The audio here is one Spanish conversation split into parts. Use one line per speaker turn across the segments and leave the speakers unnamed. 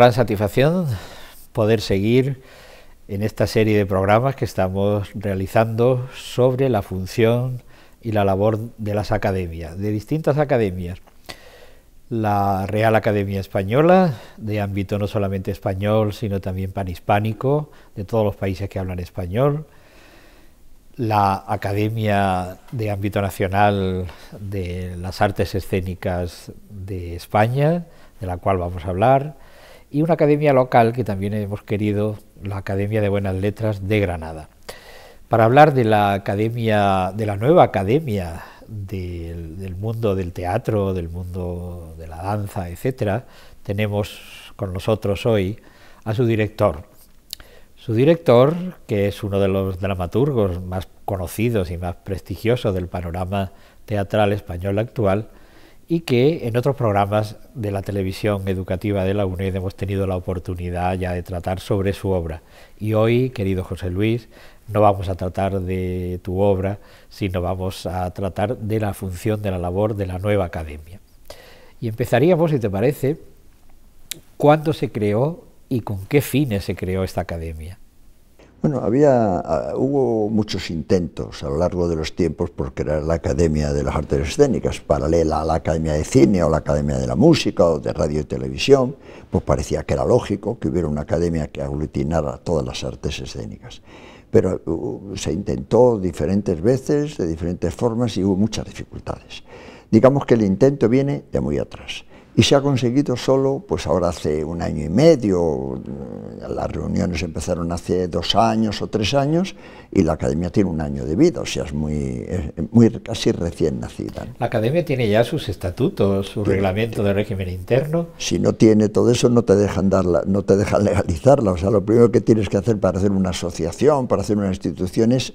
gran satisfacción poder seguir en esta serie de programas que estamos realizando sobre la función y la labor de las academias, de distintas academias. La Real Academia Española, de ámbito no solamente español, sino también panhispánico, de todos los países que hablan español. La Academia de ámbito nacional de las artes escénicas de España, de la cual vamos a hablar y una academia local que también hemos querido, la Academia de Buenas Letras de Granada. Para hablar de la academia, de la nueva academia del, mundo del teatro, del mundo de la danza, etc., tenemos con nosotros hoy a su director. Su director, que es uno de los dramaturgos más conocidos y más prestigiosos del panorama teatral español actual, y que en otros programas de la televisión educativa de la UNED hemos tenido la oportunidad ya de tratar sobre su obra. Y hoy, querido José Luis, no vamos a tratar de tu obra, sino vamos a tratar de la función de la labor de la nueva academia. Y empezaríamos, si te parece, cuándo se creó y con qué fines se creó esta academia.
Bueno, había, ah, hubo muchos intentos a lo largo de los tiempos por crear la Academia de las Artes Escénicas, paralela a la Academia de Cine o la Academia de la Música o de Radio y Televisión, pues parecía que era lógico que hubiera una academia que aglutinara todas las artes escénicas. Pero uh, se intentó diferentes veces, de diferentes formas y hubo muchas dificultades. Digamos que el intento viene de muy atrás. Y se ha conseguido solo, pues ahora hace un año y medio, las reuniones empezaron hace dos años o tres años y la academia tiene un año de vida, o sea, es muy, muy casi recién nacida.
La academia tiene ya sus estatutos, su reglamento de régimen interno.
Si no tiene todo eso, no te dejan darla, no te dejan legalizarla. O sea, lo primero que tienes que hacer para hacer una asociación, para hacer una institución es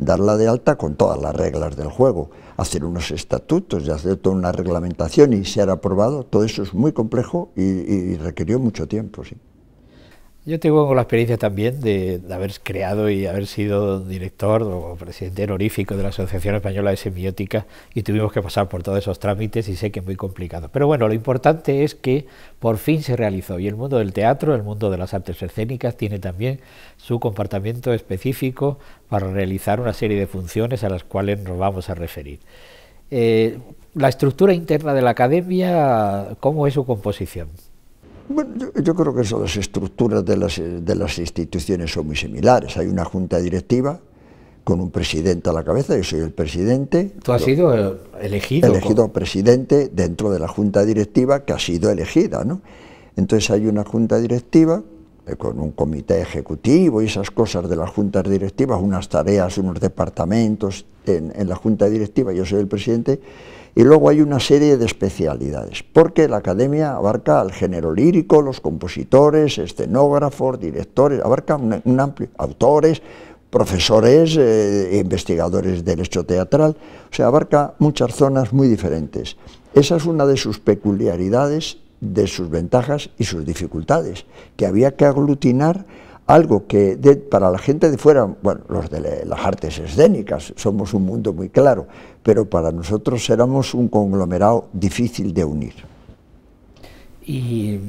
darla de alta con todas las reglas del juego, hacer unos estatutos y hacer toda una reglamentación y ser aprobado, todo eso es muy complejo y, y requirió mucho tiempo, sí.
Yo tengo la experiencia también de, haber creado y haber sido director o presidente honorífico de la Asociación Española de Semiótica y tuvimos que pasar por todos esos trámites y sé que es muy complicado. Pero bueno, lo importante es que por fin se realizó y el mundo del teatro, el mundo de las artes escénicas tiene también su comportamiento específico para realizar una serie de funciones a las cuales nos vamos a referir. Eh, la estructura interna de la academia, ¿cómo es su composición?
Bueno, yo, creo que las estructuras de las, instituciones son muy similares. Hay una junta directiva con un presidente a la cabeza, yo soy el presidente. Tú has
sido elegido. Elegido
presidente dentro de la junta directiva que ha sido elegida, ¿no? Entonces hay una junta directiva eh, con un comité ejecutivo y esas cosas de las juntas directivas, unas tareas, unos departamentos en la junta directiva, yo soy el presidente y luego hay una serie de especialidades, porque la academia abarca al género lírico, los compositores, escenógrafos, directores, abarca un, amplio, autores, profesores, eh, investigadores del hecho teatral, o sea, abarca muchas zonas muy diferentes. Esa es una de sus peculiaridades, de sus ventajas y sus dificultades, que había que aglutinar algo que para la gente de fuera, bueno, los de las artes escénicas, somos un mundo muy claro, pero para nosotros éramos un conglomerado difícil de unir.
¿Y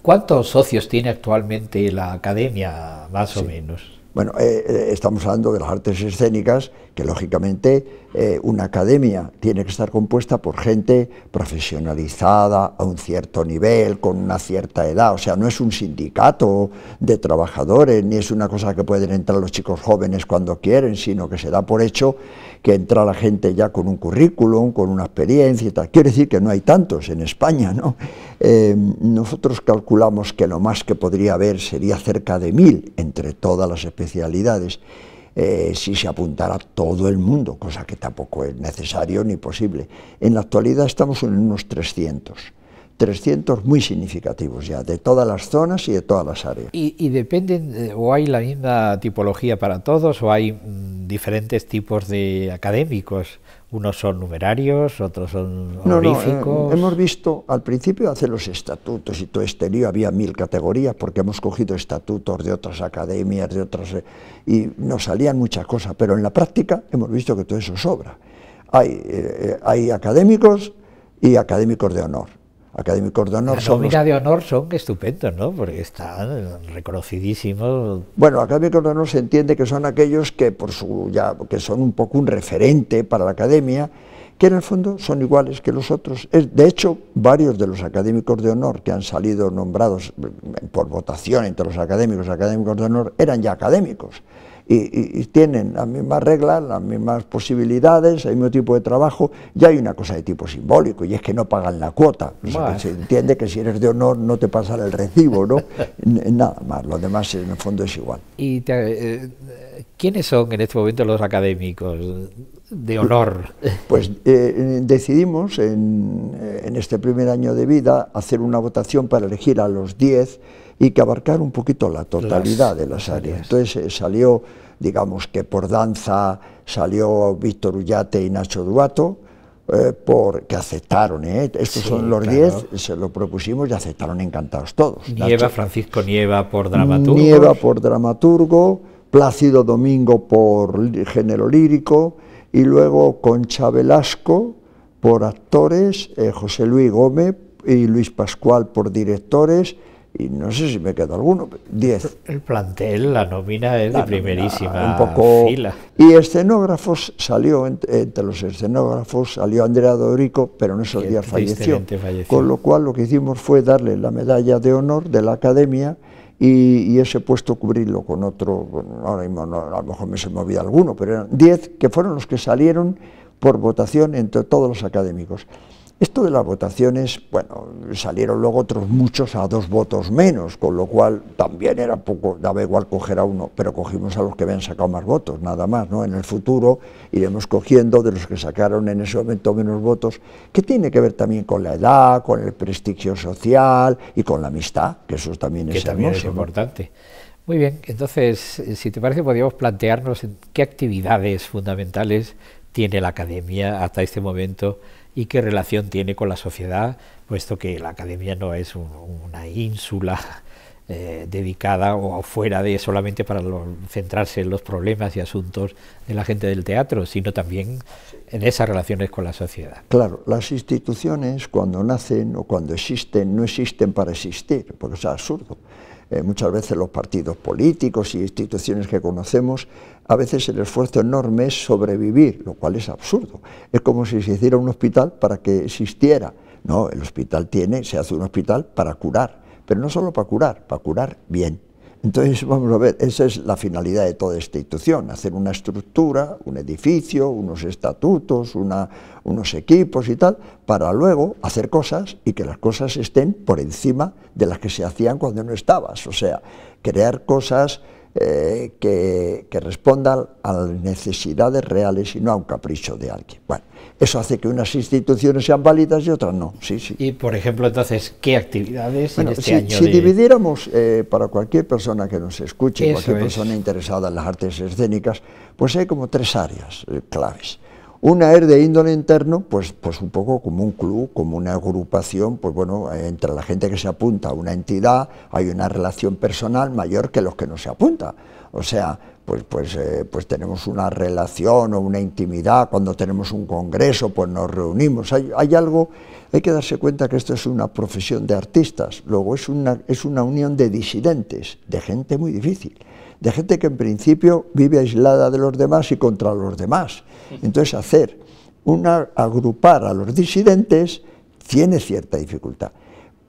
cuántos socios tiene actualmente la academia, más o menos?
Bueno, eh, eh, estamos hablando de las artes escénicas que lógicamente eh, una academia tiene que estar compuesta por gente profesionalizada a un cierto nivel, con una cierta edad, o sea, no es un sindicato de trabajadores, ni es una cosa que pueden entrar los chicos jóvenes cuando quieren, sino que se da por hecho que entra la gente ya con un currículum, con una experiencia Quiere decir que no hay tantos en España, ¿no? Eh, nosotros calculamos que lo más que podría haber sería cerca de mil entre todas las especialidades. Eh, si se apuntara todo el mundo, cosa que tampoco es necesario ni posible. En la actualidad estamos en unos 300. 300 muy significativos ya, de todas las zonas y de todas las áreas.
¿Y, dependen, eh, o hay la misma tipología para todos, o hay mm, diferentes tipos de académicos, unos son numerarios, otros son honoríficos. Eh,
hemos visto al principio hacer los estatutos y todo este lío, había mil categorías porque hemos cogido estatutos de otras academias, de otras eh, y nos salían muchas cosas, pero en la práctica hemos visto que todo eso sobra. hay eh, académicos y académicos de honor académicos de honor. La son nómina de
honor son estupendos, ¿no? Porque están reconocidísimos. Bueno,
académicos de honor se entiende que son aquellos que por su que son un poco un referente para la academia, que en el fondo son iguales que los otros. de hecho, varios de los académicos de honor que han salido nombrados mm, por votación entre los académicos académicos de honor eran ya académicos y, tienen las mismas reglas, las mismas posibilidades, el mismo tipo de trabajo, y hay una cosa de tipo simbólico, y es que no pagan la cuota. se entiende que si eres de honor no te pasará el recibo, ¿no? Nada más, lo demás en el fondo es igual.
¿Y eh, quiénes son en este momento los académicos? de honor.
Pues eh, decidimos en, eh, en, este primer año de vida hacer una votación para elegir a los 10 y que abarcar un poquito la totalidad de las áreas. Entonces eh, salió, digamos que por danza, salió Víctor Ullate y Nacho Duato, eh, que aceptaron, eh. estos son los 10, se lo propusimos y aceptaron encantados todos.
Nieva, Francisco Nieva por dramaturgo. Nieva
por dramaturgo, Plácido Domingo por género lírico y luego Concha Velasco por actores, eh, José Luis Gómez y Luis Pascual por directores y no sé si me queda alguno, 10.
El plantel, la nómina es de primerísima un poco, fila.
Y escenógrafos salió, entre los escenógrafos salió Andrea Dorico, pero en esos días falleció. Con lo cual lo que hicimos fue darle la medalla de honor de la academia y, ese puesto cubrirlo con otro, ahora mismo no, a lo mejor me se movía alguno, pero eran 10 que fueron los que salieron por votación entre todos los académicos. Esto de las votaciones, bueno, salieron luego otros muchos a dos votos menos, con lo cual también era poco, daba igual coger a uno, pero cogimos a los que habían sacado más votos, nada más, ¿no? En el futuro iremos cogiendo de los que sacaron en ese momento menos votos, que tiene que ver también con la edad, con el prestigio social y con la amistad, que eso también es también importante.
Muy bien, entonces, si te parece, podríamos plantearnos qué actividades fundamentales tiene la academia hasta este momento y qué relación tiene con la sociedad, puesto que la academia no es una ínsula eh, dedicada o fuera de solamente para centrarse en los problemas y asuntos de la gente del teatro, sino también en esas relaciones con la sociedad.
Claro, las instituciones cuando nacen o cuando existen no existen para existir, porque es absurdo. Eh, muchas veces los partidos políticos y instituciones que conocemos, a veces el esfuerzo enorme es sobrevivir, lo cual es absurdo. Es como si se hiciera un hospital para que existiera. No, el hospital tiene, se hace un hospital para curar, pero no solo para curar, para curar bien. Entonces, vamos a ver, esa es la finalidad de toda institución, hacer una estructura, un edificio, unos estatutos, unos equipos y tal, para luego hacer cosas y que las cosas estén por encima de las que se hacían cuando no estabas. O sea, crear cosas eh, que, respondan a las necesidades reales y no a un capricho de alguien. Bueno, eso hace que unas instituciones sean válidas y otras no.
Y, por ejemplo, entonces, ¿qué actividades en este si, año? Si
dividiéramos eh, para cualquier persona que nos escuche, cualquier persona interesada en las artes escénicas, pues hay como tres áreas eh, claves. Una es de índole interno, pues, pues un poco como un club, como una agrupación, pues bueno, entre la gente que se apunta a una entidad hay una relación personal mayor que los que no se apunta. O sea, pues, pues, eh, pues tenemos una relación o una intimidad, cuando tenemos un congreso, pues nos reunimos. Hay, algo, hay que darse cuenta que esto es una profesión de artistas, luego es es una unión de disidentes, de gente muy difícil de gente que en principio vive aislada de los demás y contra los demás. Entonces hacer, una, agrupar a los disidentes tiene cierta dificultad.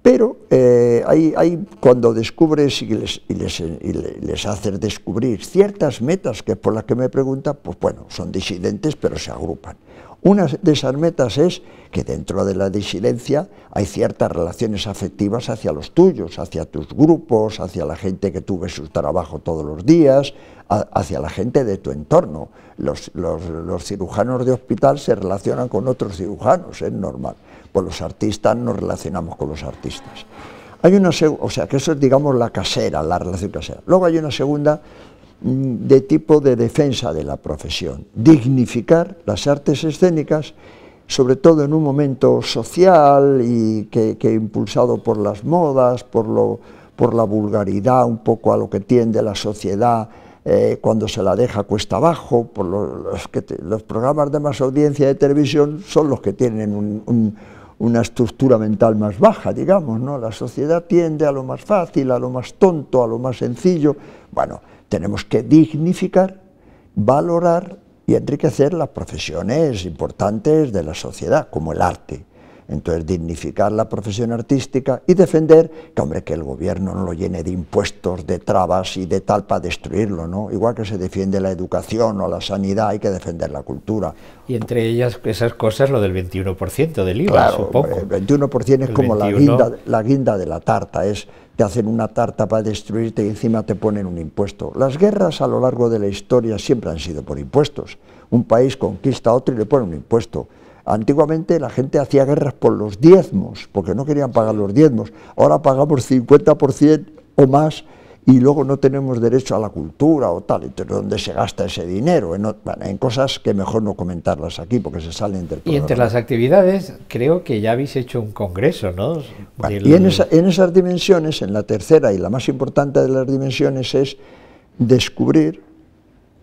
Pero eh, hay, cuando descubres y les, haces descubrir ciertas metas, que es por las que me preguntan, pues bueno, son disidentes, pero se agrupan. Una de esas metas es que dentro de la disidencia hay ciertas relaciones afectivas hacia los tuyos, hacia tus grupos, hacia la gente que tú ves su trabajo todos los días, hacia la gente de tu entorno. los cirujanos de hospital se relacionan con otros cirujanos, es normal con los artistas, nos relacionamos con los artistas. Hay una o sea, que eso es, digamos, la casera, la relación casera. Luego hay una segunda mm, de tipo de defensa de la profesión, dignificar las artes escénicas, sobre todo en un momento social y que, impulsado por las modas, por, lo, por la vulgaridad, un poco a lo que tiende la sociedad eh, cuando se la deja cuesta abajo, por los, programas de más audiencia de televisión son los que tienen un una estructura mental más baja, digamos, ¿no? La sociedad tiende a lo más fácil, a lo más tonto, a lo más sencillo. Bueno, tenemos que dignificar, valorar y enriquecer las profesiones importantes de la sociedad, como el arte. Entonces, dignificar la profesión artística y defender que, hombre, que el gobierno no lo llene de impuestos, de trabas y de tal para destruirlo, ¿no? Igual que se defiende la educación o la sanidad, hay que defender la cultura.
Y entre ellas, esas cosas, lo del 21% del IVA, supongo. El
21% es como La, guinda, la guinda de la tarta, es te hacen una tarta para destruirte y encima te ponen un impuesto. Las guerras a lo largo de la historia siempre han sido por impuestos. Un país conquista a otro y le pone un impuesto. Antiguamente la gente hacía guerras por los diezmos, porque no querían pagar los diezmos. Ahora pagamos 50% o más y luego no tenemos derecho a la cultura o tal. Entonces, ¿dónde se gasta ese dinero? En, cosas que mejor no comentarlas aquí porque se
salen del programa. Y entre las actividades, creo que ya habéis hecho un congreso, ¿no? y en,
esas dimensiones, en la tercera y la más importante de las dimensiones es descubrir,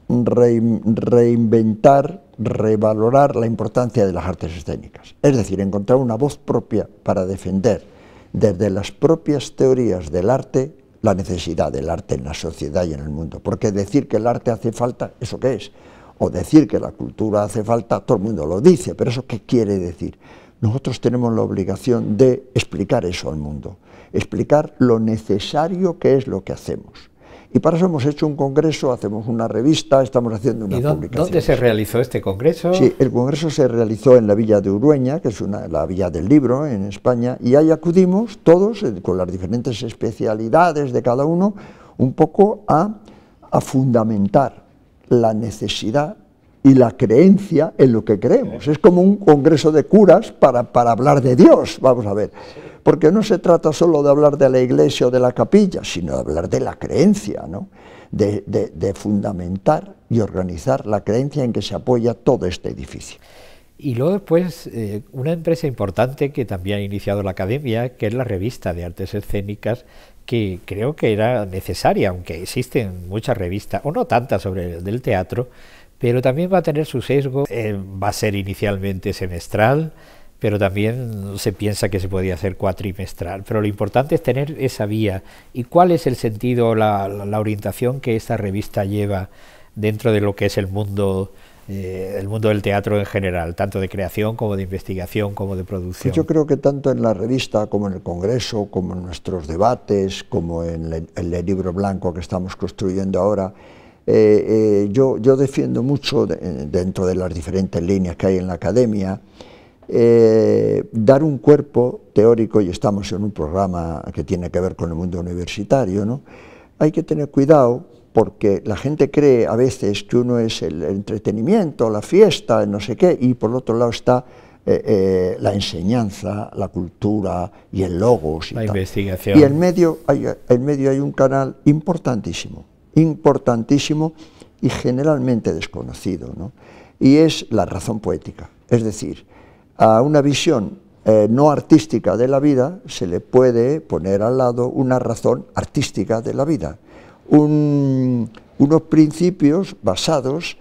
reinventar revalorar la importancia de las artes escénicas, es decir, encontrar una voz propia para defender desde las propias teorías del arte la necesidad del arte en la sociedad y en el mundo, porque decir que el arte hace falta, ¿eso qué es? O decir que la cultura hace falta, todo el mundo lo dice, pero ¿eso qué quiere decir? Nosotros tenemos la obligación de explicar eso al mundo, explicar lo necesario que es lo que hacemos y para eso hemos hecho un congreso, hacemos una revista, estamos haciendo una ¿Y dónde, publicación.
¿Dónde se realizó este congreso? Sí,
el congreso se realizó en la villa de Urueña, que es una, la villa del libro en España, y ahí acudimos todos, eh, con las diferentes especialidades de cada uno, un poco a, a fundamentar la necesidad y la creencia en lo que creemos. Es como un congreso de curas para, para, hablar de Dios, vamos a ver. Porque no se trata solo de hablar de la iglesia o de la capilla, sino de hablar de la creencia, ¿no? de, de, fundamentar y organizar la creencia en que se apoya todo este edificio.
Y luego después, pues, eh, una empresa importante que también ha iniciado la academia, que es la revista de artes escénicas, que creo que era necesaria, aunque existen muchas revistas, o no tantas sobre el del teatro, pero también va a tener su sesgo, eh, va a ser inicialmente semestral, pero también se piensa que se podía hacer cuatrimestral. Pero lo importante es tener esa vía y cuál es el sentido, la, la orientación que esta revista lleva dentro de lo que es el mundo, eh, el mundo del teatro en general, tanto de creación como de investigación, como de producción. Pues yo
creo que tanto en la revista como en el Congreso, como en nuestros debates, como en el libro blanco que estamos construyendo ahora, eh, eh, yo, yo, defiendo mucho, eh, dentro de las diferentes líneas que hay en la academia, dar un cuerpo teórico, y estamos en un programa que tiene que ver con el mundo universitario, hay que tener cuidado porque la gente cree a veces que uno es el entretenimiento, la fiesta, no sé qué, y por otro lado está la enseñanza, la cultura y el logos.
investigación. Y en
medio, hay, en medio hay un canal importantísimo, importantísimo y generalmente desconocido, y es la razón poética. Es decir, a una visión eh, no artística de la vida se le puede poner al lado una razón artística de la vida, unos principios basados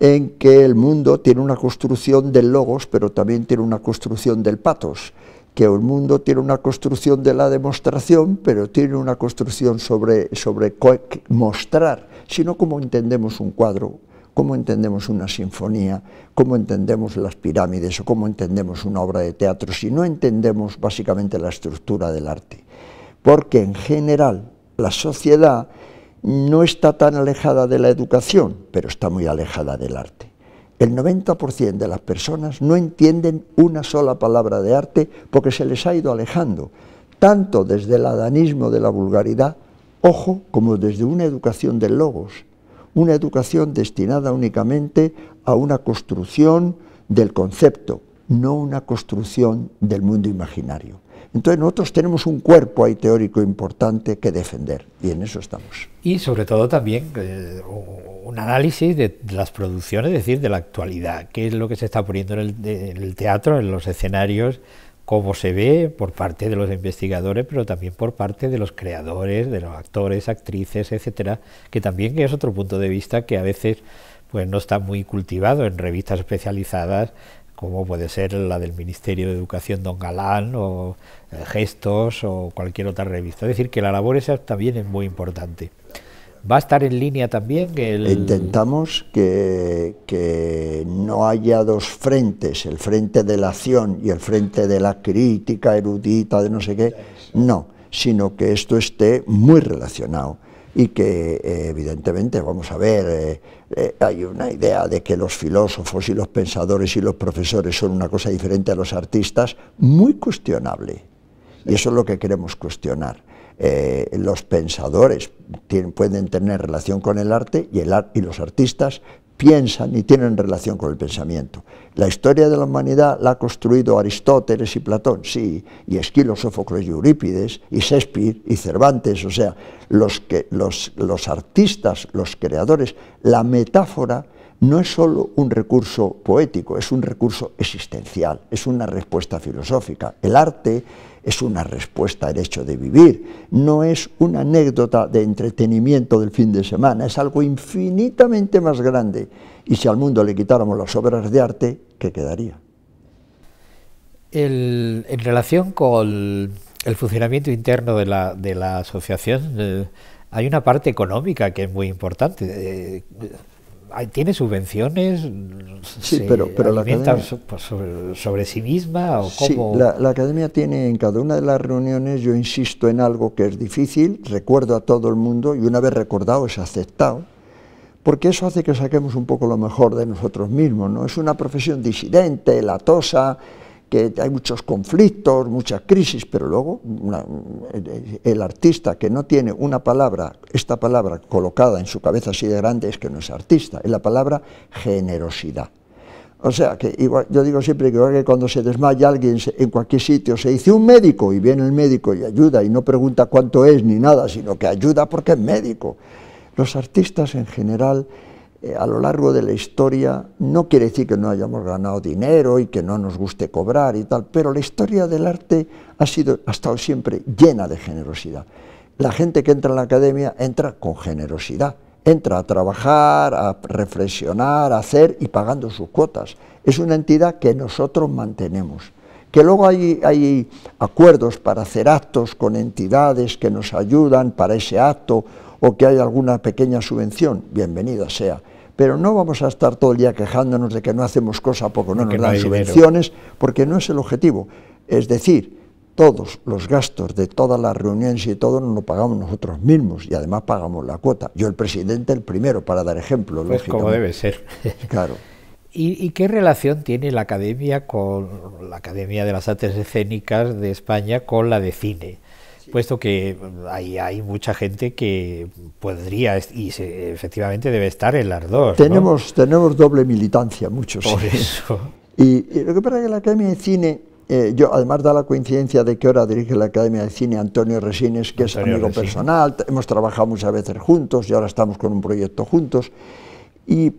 en que el mundo tiene una construcción del logos, pero también tiene una construcción del patos, que el mundo tiene una construcción de la demostración, pero tiene una construcción sobre, sobre mostrar, sino cómo entendemos un cuadro, cómo entendemos una sinfonía, cómo entendemos las pirámides o cómo entendemos una obra de teatro, si no entendemos básicamente la estructura del arte. Porque en general la sociedad no está tan alejada de la educación, pero está muy alejada del arte. El 90% de las personas no entienden una sola palabra de arte porque se les ha ido alejando, tanto desde el adanismo de la vulgaridad, ojo, como desde una educación del logos, una educación destinada únicamente a una construcción del concepto, no una construcción del mundo imaginario. Entonces nosotros tenemos un cuerpo ahí teórico importante que defender y en eso estamos.
Y sobre todo también eh, un análisis de las producciones, es decir, de la actualidad, qué es lo que se está poniendo en el, teatro, en los escenarios, cómo se ve por parte de los investigadores, pero también por parte de los creadores, de los actores, actrices, etcétera, que también es otro punto de vista que a veces pues no está muy cultivado en revistas especializadas como puede ser la del Ministerio de Educación Don Galán o eh, Gestos o cualquier otra revista. Es decir, que la labor esa también es muy importante. ¿Va a estar en línea también? El...
Intentamos que, que, no haya dos frentes, el frente de la acción y el frente de la crítica erudita, de no sé qué. No, sino que esto esté muy relacionado y que eh, evidentemente, vamos a ver, eh, eh, hay una idea de que los filósofos y los pensadores y los profesores son una cosa diferente a los artistas, muy cuestionable. Y eso es lo que queremos cuestionar. los pensadores pueden tener relación con el arte y, el y los artistas piensan y tienen relación con el pensamiento. La historia de la humanidad la ha construido Aristóteles y Platón, sí, y Esquilo, Sófocles y Eurípides, y Shakespeare y Cervantes, o sea, los, que, los, los artistas, los creadores, la metáfora no es solo un recurso poético, es un recurso existencial, es una respuesta filosófica. El arte es una respuesta al hecho de vivir, no es una anécdota de entretenimiento del fin de semana, es algo infinitamente más grande. Y si al mundo le quitáramos las obras de arte, ¿qué quedaría?
en relación con el funcionamiento interno de la, asociación, eh, hay una parte económica que es muy importante. Eh, tiene subvenciones, sí, pero, pero la academia, pues, sobre, sí misma o cómo? Sí,
la, academia tiene en cada una de las reuniones, yo insisto en algo que es difícil, recuerdo a todo el mundo y una vez recordado es aceptado, porque eso hace que saquemos un poco lo mejor de nosotros mismos, ¿no? Es una profesión disidente, latosa, que hay muchos conflictos, muchas crisis, pero luego el artista que no tiene una palabra, esta palabra colocada en su cabeza así de grande es que no es artista, es la palabra generosidad. O sea, que yo digo siempre que, cuando se desmaya alguien en cualquier sitio, se dice un médico y viene el médico y ayuda y no pregunta cuánto es ni nada, sino que ayuda porque es médico. Los artistas en general eh, a lo largo de la historia, no quiere decir que no hayamos ganado dinero y que no nos guste cobrar y tal, pero la historia del arte ha, sido, estado siempre llena de generosidad. La gente que entra en la academia entra con generosidad, entra a trabajar, a reflexionar, a hacer y pagando sus cuotas. Es una entidad que nosotros mantenemos. Que luego hay, hay acuerdos para hacer actos con entidades que nos ayudan para ese acto o que hay alguna pequeña subvención, bienvenida sea pero no vamos a estar todo el día quejándonos de que no hacemos cosa poco, no nos dan subvenciones, porque no es el objetivo. Es decir, todos los gastos de todas las reuniones y todo nos lo pagamos nosotros mismos y además pagamos la cuota. Yo el presidente el primero, para dar ejemplo. Pues como debe ser. Claro.
¿Y, ¿Y, qué relación tiene la academia con la Academia de las Artes Escénicas de España con la de cine? puesto que ahí hay mucha gente que podría y efectivamente debe estar en ardor Tenemos,
tenemos doble militancia, muchos. Por eso. Y, lo que pasa es que la Academia de Cine, eh, yo además da la coincidencia de que ahora dirige la Academia de Cine Antonio Resines, que es amigo personal, hemos trabajado muchas veces juntos y ahora estamos con un proyecto juntos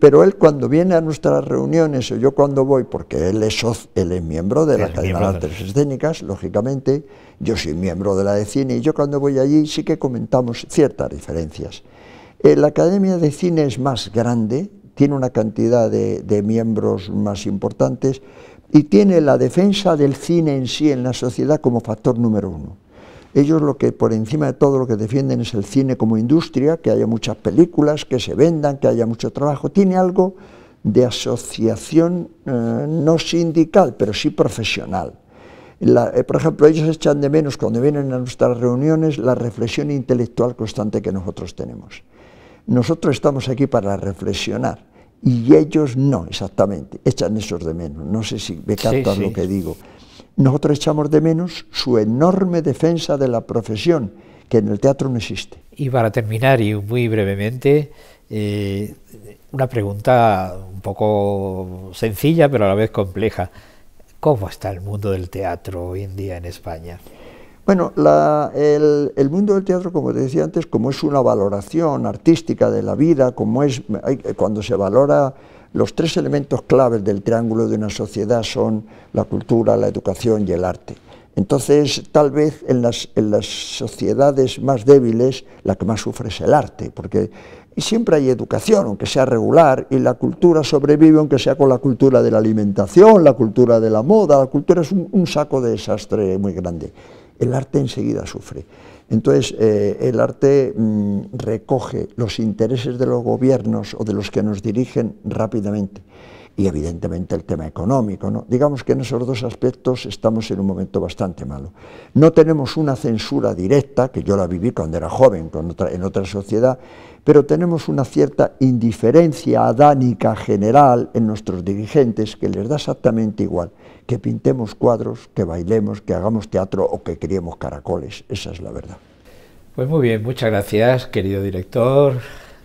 pero él cuando viene a nuestras reuniones, o yo cuando voy, porque él es, él es miembro de la Academia de Artes Escénicas, lógicamente, yo soy miembro de la de cine, y yo cuando voy allí sí que comentamos ciertas diferencias. Eh, la Academia de Cine es más grande, tiene una cantidad de miembros más importantes y tiene la defensa del cine en sí en la sociedad como factor número uno. Ellos lo que por encima de todo lo que defienden es el cine como industria, que haya muchas películas, que se vendan, que haya mucho trabajo. Tiene algo de asociación eh, no sindical, pero sí profesional. Eh, por ejemplo, ellos echan de menos cuando vienen a nuestras reuniones la reflexión intelectual constante que nosotros tenemos. Nosotros estamos aquí para reflexionar y ellos no exactamente, echan eso de menos. No sé si me captan lo que digo. Nosotros echamos de menos su enorme defensa de la profesión, que en el teatro no existe.
Y para terminar, y muy brevemente, eh, una pregunta un poco sencilla, pero a la vez compleja. ¿Cómo está el mundo del teatro hoy en día en España?
Bueno, el, mundo del teatro, como te decía antes, como es una valoración artística de la vida, como es cuando se valora los tres elementos claves del triángulo de una sociedad son la cultura, la educación y el arte. Entonces, tal vez en las, sociedades más débiles la que más sufre es el arte, porque siempre hay educación, aunque sea regular, y la cultura sobrevive, aunque sea con la cultura de la alimentación, la cultura de la moda, la cultura es un saco de desastre muy grande. El arte enseguida sufre. Entonces, eh, el arte mm, recoge los intereses de los gobiernos o de los que nos dirigen rápidamente. Y evidentemente el tema económico. ¿no? Digamos que en esos dos aspectos estamos en un momento bastante malo. No tenemos una censura directa, que yo la viví cuando era joven en otra sociedad, pero tenemos una cierta indiferencia adánica general en nuestros dirigentes que les da exactamente igual que pintemos cuadros, que bailemos, que hagamos teatro o que criemos caracoles. Esa es
la verdad. Pues muy bien, muchas gracias, querido director,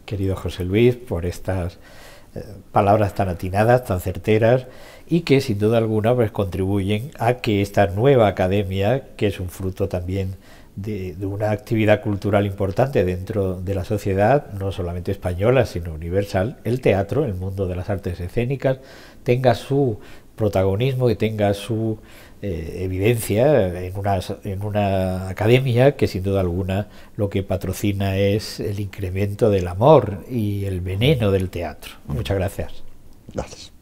querido José Luis, por estas eh, palabras tan atinadas, tan certeras y que sin duda alguna pues contribuyen a que esta nueva academia, que es un fruto también de, una actividad cultural importante dentro de la sociedad, no solamente española, sino universal, el teatro, el mundo de las artes escénicas, tenga su protagonismo y tenga su eh, evidencia en una, en una academia que sin duda alguna lo que patrocina es el incremento del amor y el veneno del teatro. Muchas gracias. Gracias.